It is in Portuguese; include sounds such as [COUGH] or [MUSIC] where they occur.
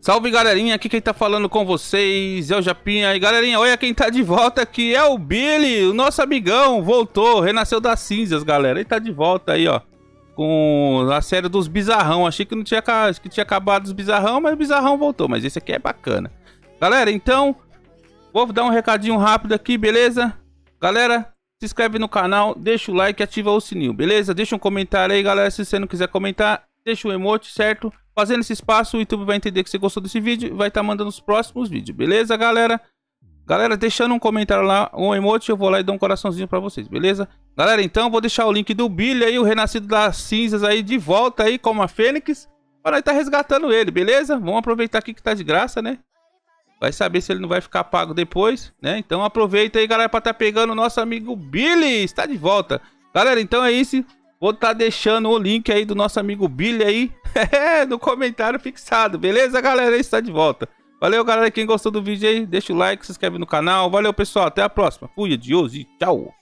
Salve galerinha, aqui quem tá falando com vocês é o Japinha. E galerinha, olha quem tá de volta aqui, é o Billy, o nosso amigão, voltou, renasceu das cinzas, galera. Ele tá de volta aí, ó, com a série dos bizarrão. Achei que não tinha, que tinha acabado os bizarrão, mas o bizarrão voltou, mas esse aqui é bacana. Galera, então, vou dar um recadinho rápido aqui, beleza? Galera, se inscreve no canal, deixa o like e ativa o sininho, beleza? Deixa um comentário aí, galera, se você não quiser comentar, deixa um emote, certo? Fazendo esse espaço, o YouTube vai entender que você gostou desse vídeo e vai estar tá mandando os próximos vídeos, beleza, galera? Galera, deixando um comentário lá, um emote, eu vou lá e dou um coraçãozinho pra vocês, beleza? Galera, então, vou deixar o link do Billy aí, o Renascido das Cinzas aí, de volta aí, como a Fênix, pra nós tá resgatando ele, beleza? Vamos aproveitar aqui que tá de graça, né? Vai saber se ele não vai ficar pago depois, né? Então aproveita aí, galera, pra tá pegando o nosso amigo Billy, está de volta. Galera, então é isso. Vou estar tá deixando o link aí do nosso amigo Billy aí [LAUGHS] é, no comentário fixado. Beleza, galera? está de volta. Valeu, galera. Quem gostou do vídeo aí, deixa o like, se inscreve no canal. Valeu, pessoal. Até a próxima. Fui, adiós e tchau.